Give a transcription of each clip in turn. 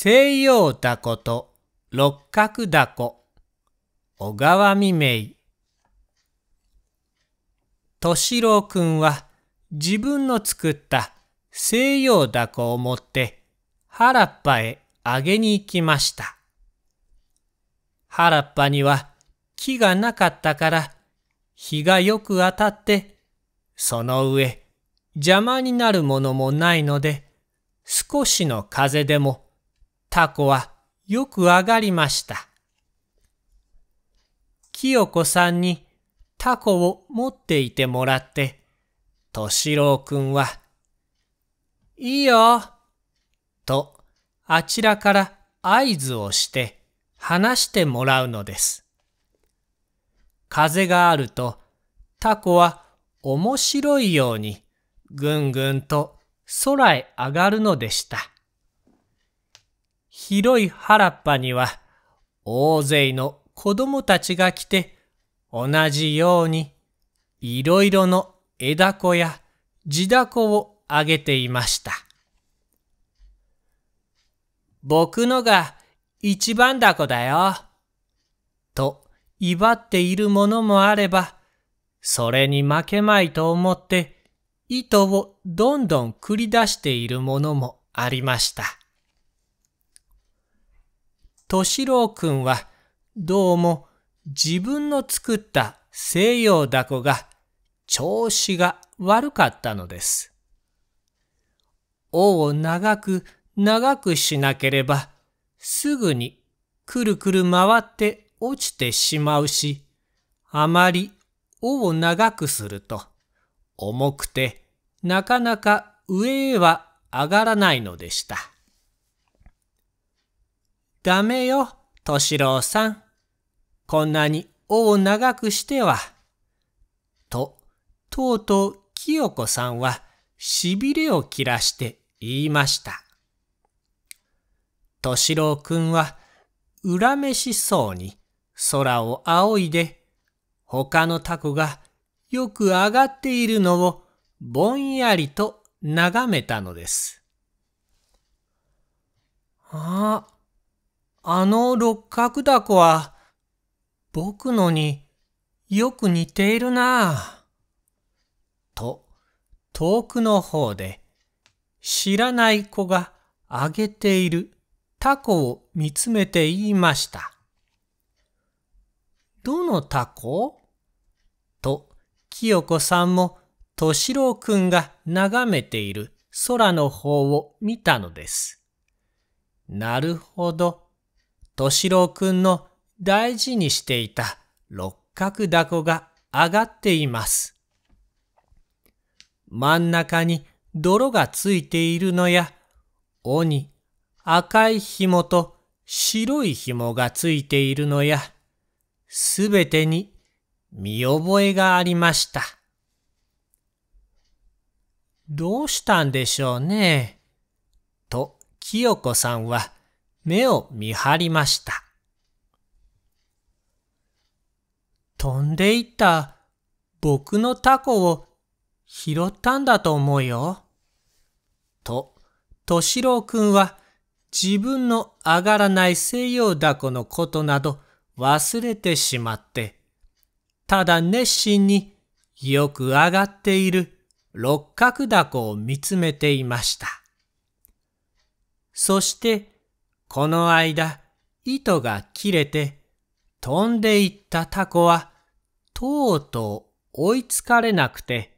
西洋だこと六角だこ小川未明敏郎くんは自分の作った西洋だこを持って原っぱへあげに行きました。原っぱには木がなかったから日がよく当たってその上邪魔になるものもないので少しの風でもタコはよく上がりました。清子さんにタコを持っていてもらって、敏郎くんは、いいよ、とあちらから合図をして話してもらうのです。風があるとタコは面白いようにぐんぐんと空へ上がるのでした。広い原っぱには大勢の子供たちが来て同じようにいろいろの枝子や地だこをあげていました。僕のが一番だこだよ。と威張っているものもあれば、それに負けまいと思って糸をどんどん繰り出しているものもありました。敏郎くんはどうも自分の作った西洋ダコが調子が悪かったのです。尾を長く長くしなければすぐにくるくる回って落ちてしまうし、あまり尾を長くすると重くてなかなか上へは上がらないのでした。ダメよ、敏郎さん。こんなに尾を長くしては。と、とうとう清子さんはしびれを切らして言いました。敏郎くんは恨めしそうに空を仰いで、他のタコがよく上がっているのをぼんやりと眺めたのです。ああ、あの六角だこは、僕のによく似ているなと、遠くの方で、知らない子があげているタコを見つめて言いました。どのタコと、清子さんも、敏郎くんが眺めている空の方を見たのです。なるほど。敏郎くんの大事にしていた六角だこが上がっています。真ん中に泥がついているのや、尾に赤い紐と白い紐がついているのや、すべてに見覚えがありました。どうしたんでしょうね。と、清子さんは目を見張りました。飛んでいった僕のタコを拾ったんだと思うよ。と、敏郎くんは自分の上がらない西洋ダコのことなど忘れてしまって、ただ熱心によく上がっている六角ダコを見つめていました。そしてこの間、糸が切れて、飛んでいったタコは、とうとう追いつかれなくて、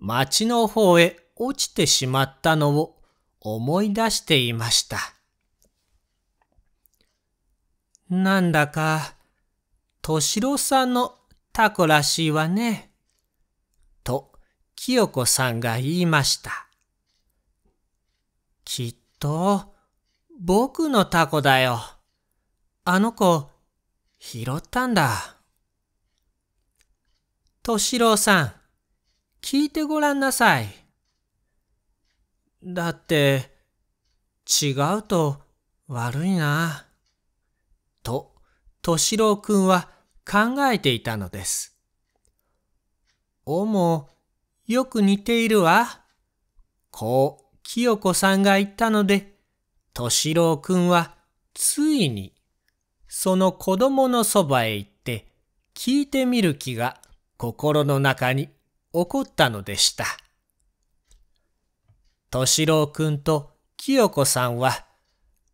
町の方へ落ちてしまったのを思い出していました。なんだか、としろさんのタコらしいわね。と、きよこさんが言いました。きっと、僕のタコだよ。あの子、拾ったんだ。敏郎さん、聞いてごらんなさい。だって、違うと悪いな。と、敏郎くんは考えていたのです。おも、よく似ているわ。こう、きよこさんが言ったので、敏郎くんはついにその子供のそばへ行って聞いてみる気が心の中に起こったのでした。敏郎くんと清子さんは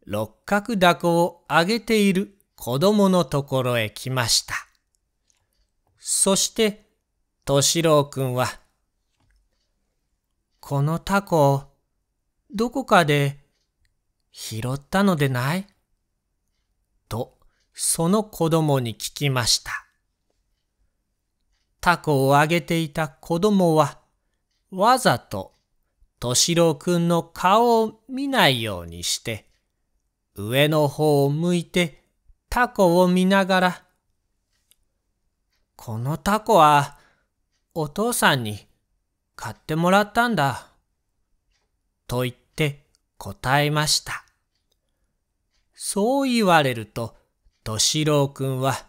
六角凧をあげている子供のところへ来ました。そして敏郎くんはこのタコをどこかで拾ったのでないと、その子供に聞きました。タコをあげていた子供は、わざと、としろくんの顔を見ないようにして、上の方を向いてタコを見ながら、このタコはお父さんに買ってもらったんだ、と言って答えました。そう言われると、敏郎くんは、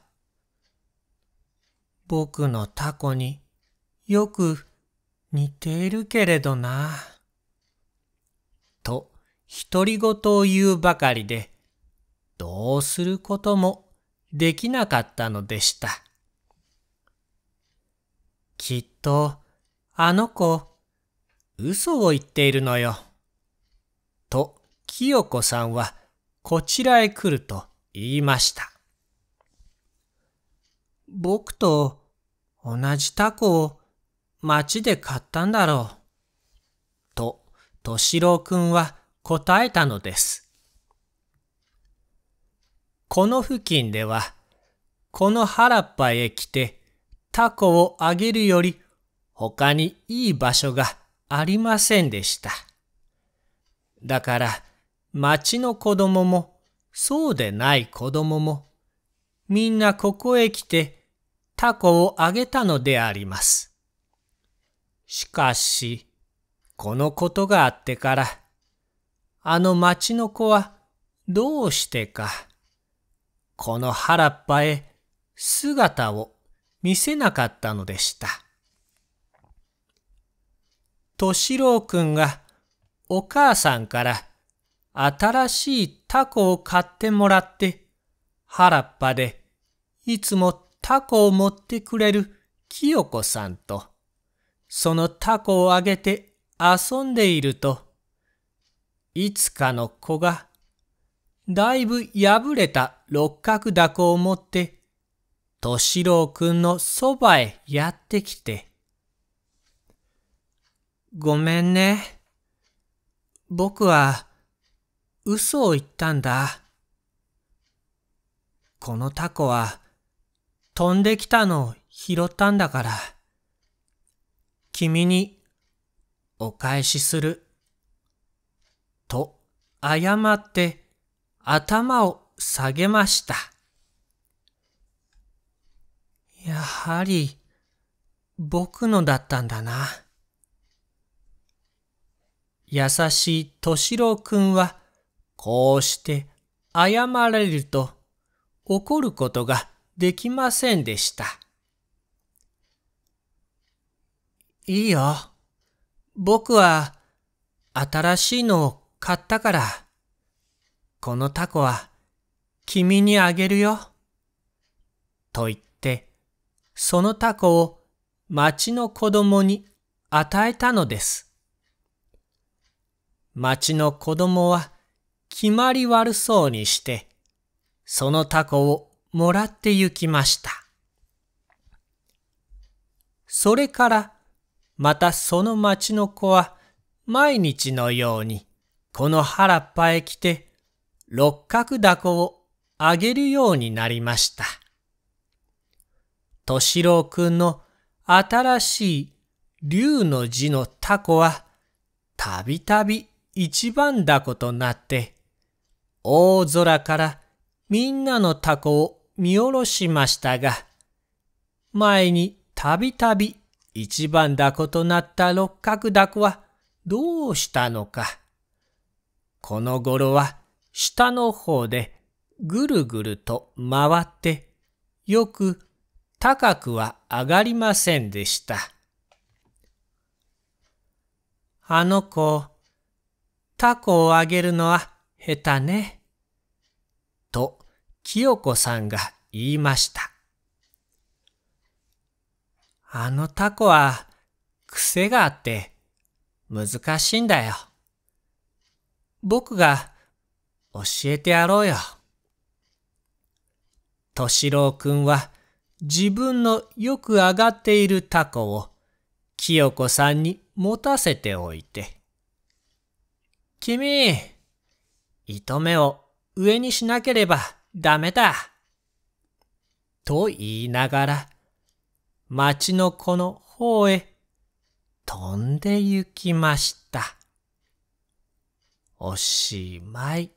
僕のタコによく似ているけれどな、と独り言を言うばかりで、どうすることもできなかったのでした。きっと、あの子、嘘を言っているのよ。と、清子さんはこちらへ来ると言いました。僕と同じタコを街で買ったんだろう。と、としろうくんは答えたのです。この付近では、この原っぱへ来てタコをあげるより他にいい場所がありませんでした。だから、町の子供も、そうでない子供も、みんなここへ来て、タコをあげたのであります。しかし、このことがあってから、あの町の子はどうしてか、この原っぱへ姿を見せなかったのでした。としろうくんがお母さんから新しいタコを買ってもらって、原っぱでいつもタコを持ってくれる清子さんと、そのタコをあげて遊んでいると、いつかの子が、だいぶ破れた六角だこを持って、敏郎くんのそばへやってきて、ごめんね。僕は、嘘を言ったんだ。このタコは飛んできたのを拾ったんだから、君にお返しする。と謝って頭を下げました。やはり僕のだったんだな。優しい敏郎くんはこうして謝られると怒ることができませんでした。いいよ。僕は新しいのを買ったから、このタコは君にあげるよ。と言って、そのタコを町の子供に与えたのです。町の子供は決まり悪そうにして、そのタコをもらって行きました。それから、またその町の子は、毎日のように、この原っぱへ来て、六角だこをあげるようになりました。としろうくんの新しい竜の字のタコは、たびたび一番だことなって、大空からみんなのタコを見下ろしましたが、前にたびたび一番だことなった六角だこはどうしたのか。この頃は下の方でぐるぐると回って、よく高くは上がりませんでした。あの子、タコをあげるのは下手ね。と、清子さんが言いました。あのタコは癖があって難しいんだよ。僕が教えてやろうよ。としろうくんは自分のよく上がっているタコを清子さんに持たせておいて。君糸目を上にしなければダメだ。と言いながら、町の子の方へ飛んで行きました。おしまい。